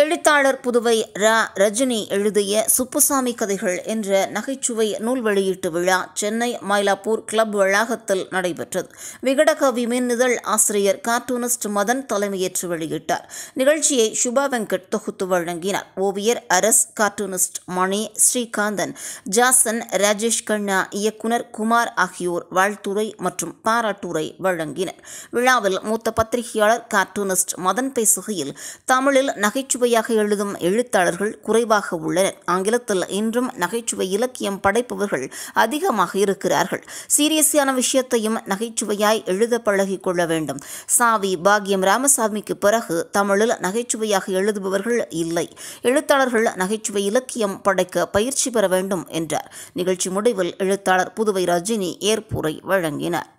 எழுத்தாளர் புதுவை ரா ரஜினி எழுதிய சுப்புசாமி கதைகள் என்ற நகைச்சுவை நூல் வெளியீட்டு விழா சென்னை மயிலாப்பூர் கிளப் வளாகத்தில் நடைபெற்றது விகடகவி மின்னிதழ் ஆசிரியர் கார்ட்டூனிஸ்ட் மதன் தலைமையேற்று வெளியிட்டார் நிகழ்ச்சியை சுபா வெங்கட் தொகுத்து வழங்கினார் ஓவியர் அரஸ் கார்ட்டூனிஸ்ட் மணி ஸ்ரீகாந்தன் ஜாசன் ராஜேஷ் கண்ணா இயக்குனர் குமார் ஆகியோர் வாழ்த்துரை மற்றும் பாராட்டுரை வழங்கினர் விழாவில் மூத்த பத்திரிகையாளர் கார்ட்டூனிஸ்ட் மதன் பேசுகையில் தமிழில் நகைச்சுவை நகைச்சுவையாக எழுதும் எழுத்தாளர்கள் குறைவாக உள்ளனர் ஆங்கிலத்தில் இன்றும் நகைச்சுவை இலக்கியம் படைப்பவர்கள் அதிகமாக இருக்கிறார்கள் சீரியஸான விஷயத்தையும் நகைச்சுவையாய் எழுத பழகி கொள்ள வேண்டும் சாவி பாக்யம் ராமசாமிக்கு பிறகு தமிழில் நகைச்சுவையாக எழுதுபவர்கள் இல்லை எழுத்தாளர்கள் நகைச்சுவை இலக்கியம் படைக்க பயிற்சி பெற வேண்டும் என்றார் நிகழ்ச்சி முடிவில் எழுத்தாளர் புதுவை ரஜினி ஏற்புரை வழங்கினார்